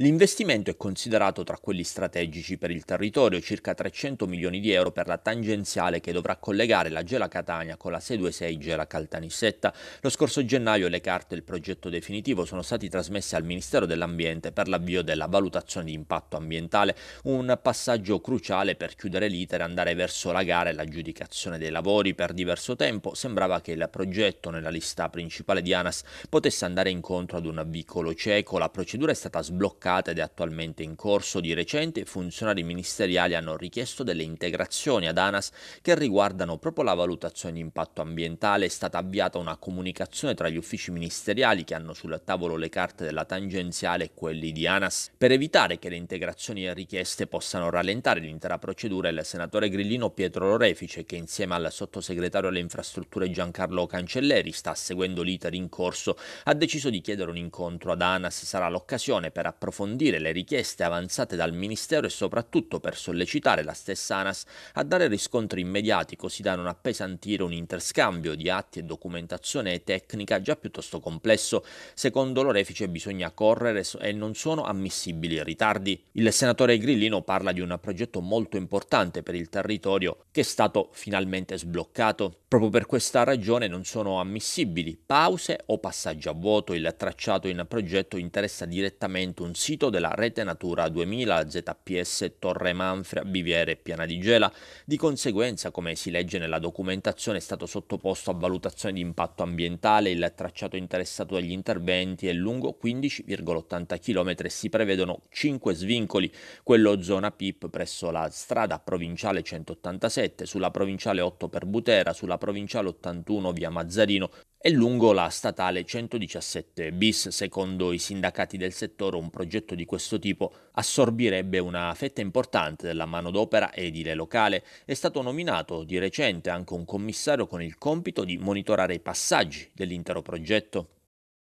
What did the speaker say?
L'investimento è considerato tra quelli strategici per il territorio, circa 300 milioni di euro per la tangenziale che dovrà collegare la Gela Catania con la 626 Gela Caltanissetta. Lo scorso gennaio le carte e il progetto definitivo sono stati trasmessi al Ministero dell'Ambiente per l'avvio della valutazione di impatto ambientale, un passaggio cruciale per chiudere l'iter e andare verso la gara e l'aggiudicazione dei lavori. Per diverso tempo sembrava che il progetto nella lista principale di ANAS potesse andare incontro ad un vicolo cieco, la procedura è stata sbloccata bloccata ed è attualmente in corso. Di recente funzionari ministeriali hanno richiesto delle integrazioni ad ANAS che riguardano proprio la valutazione di impatto ambientale. È stata avviata una comunicazione tra gli uffici ministeriali che hanno sul tavolo le carte della tangenziale e quelli di ANAS. Per evitare che le integrazioni richieste possano rallentare l'intera procedura, il senatore grillino Pietro Lorefice, che insieme al sottosegretario alle infrastrutture Giancarlo Cancelleri sta seguendo l'iter in corso, ha deciso di chiedere un incontro ad ANAS. Sarà l'occasione per approfondire approfondire le richieste avanzate dal Ministero e soprattutto per sollecitare la stessa ANAS a dare riscontri immediati così da non appesantire un interscambio di atti e documentazione tecnica già piuttosto complesso. Secondo l'orefice bisogna correre e non sono ammissibili ritardi. Il senatore Grillino parla di un progetto molto importante per il territorio che è stato finalmente sbloccato. Proprio per questa ragione non sono ammissibili pause o passaggi a vuoto. Il tracciato in progetto interessa direttamente un sito della rete Natura 2000 ZPS Torre Manfra, Biviere e Piana di Gela. Di conseguenza, come si legge nella documentazione, è stato sottoposto a valutazione di impatto ambientale. Il tracciato interessato dagli interventi è lungo 15,80 km e si prevedono 5 svincoli, quello zona PIP presso la strada provinciale 187, sulla provinciale 8 per Butera, sulla provinciale 81 via Mazzarino e lungo la statale 117 bis. Secondo i sindacati del settore un progetto di questo tipo assorbirebbe una fetta importante della manodopera edile locale. È stato nominato di recente anche un commissario con il compito di monitorare i passaggi dell'intero progetto.